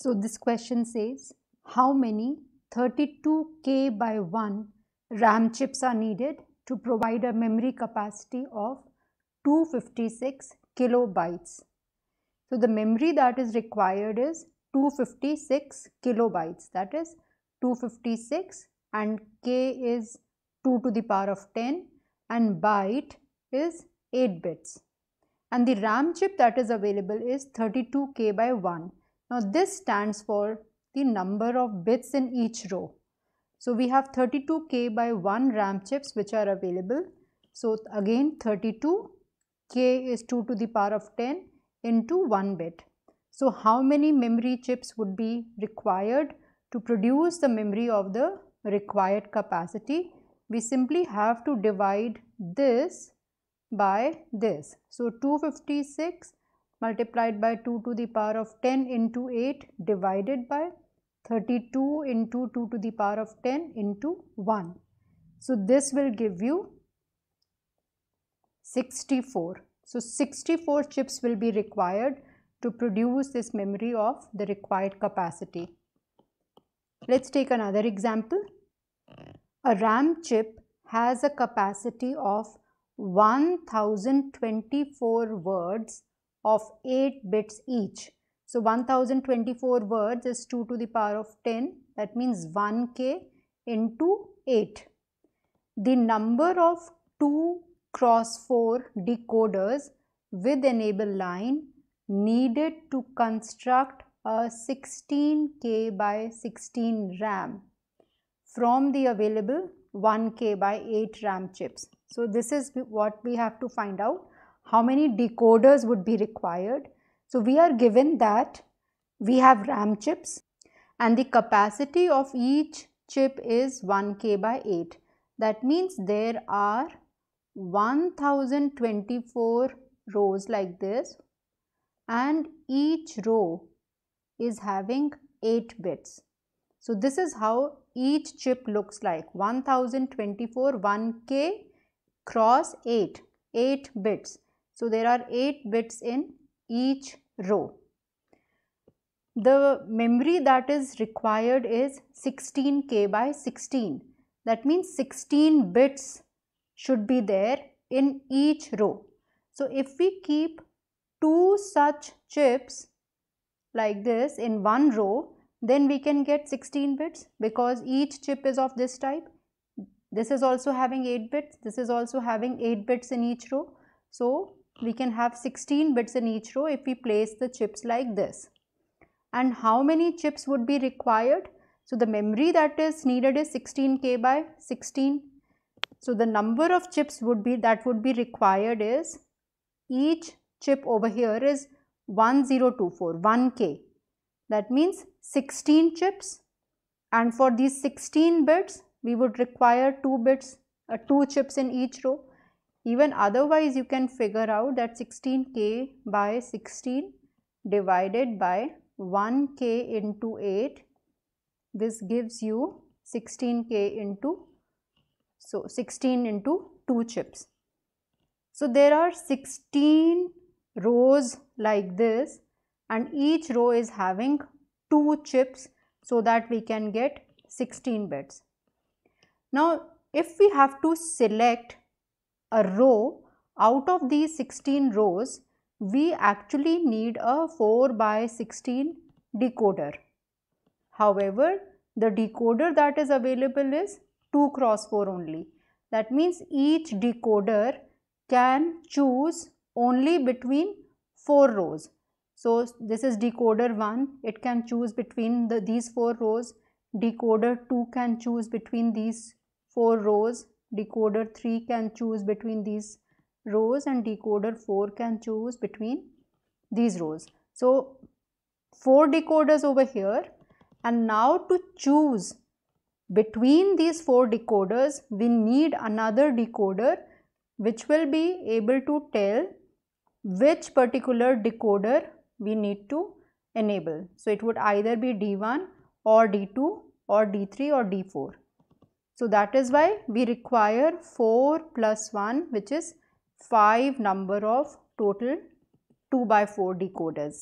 So this question says how many 32K by 1 RAM chips are needed to provide a memory capacity of 256 kilobytes. So the memory that is required is 256 kilobytes that is 256 and K is 2 to the power of 10 and byte is 8 bits and the RAM chip that is available is 32K by 1. Now this stands for the number of bits in each row. So we have 32k by 1 RAM chips which are available. So again 32k is 2 to the power of 10 into 1 bit. So how many memory chips would be required to produce the memory of the required capacity? We simply have to divide this by this. So 256 multiplied by 2 to the power of 10 into 8 divided by 32 into 2 to the power of 10 into 1. So, this will give you 64. So, 64 chips will be required to produce this memory of the required capacity. Let's take another example. A RAM chip has a capacity of 1024 words of 8 bits each. So 1024 words is 2 to the power of 10 that means 1k into 8. The number of 2 cross 4 decoders with enable line needed to construct a 16k by 16 RAM from the available 1k by 8 RAM chips. So this is what we have to find out how many decoders would be required. So we are given that we have RAM chips and the capacity of each chip is 1K by 8. That means there are 1024 rows like this and each row is having 8 bits. So this is how each chip looks like 1024 1K cross 8, 8 bits so, there are 8 bits in each row. The memory that is required is 16k by 16. That means 16 bits should be there in each row. So, if we keep two such chips like this in one row, then we can get 16 bits because each chip is of this type. This is also having 8 bits, this is also having 8 bits in each row. So, we can have 16 bits in each row if we place the chips like this. And how many chips would be required? So the memory that is needed is 16k by 16. So the number of chips would be that would be required is each chip over here is 1024 1k. That means 16 chips and for these 16 bits we would require 2 bits uh, 2 chips in each row even otherwise you can figure out that 16k by 16 divided by 1k into 8 this gives you 16k into so 16 into 2 chips so there are 16 rows like this and each row is having 2 chips so that we can get 16 bits now if we have to select a row out of these 16 rows we actually need a 4 by 16 decoder. However, the decoder that is available is 2 cross 4 only. That means each decoder can choose only between 4 rows. So, this is decoder 1, it can choose between the, these 4 rows. Decoder 2 can choose between these 4 rows Decoder 3 can choose between these rows and decoder 4 can choose between these rows. So, four decoders over here and now to choose between these four decoders we need another decoder which will be able to tell which particular decoder we need to enable. So, it would either be D1 or D2 or D3 or D4. So that is why we require 4 plus 1 which is 5 number of total 2 by 4 decoders.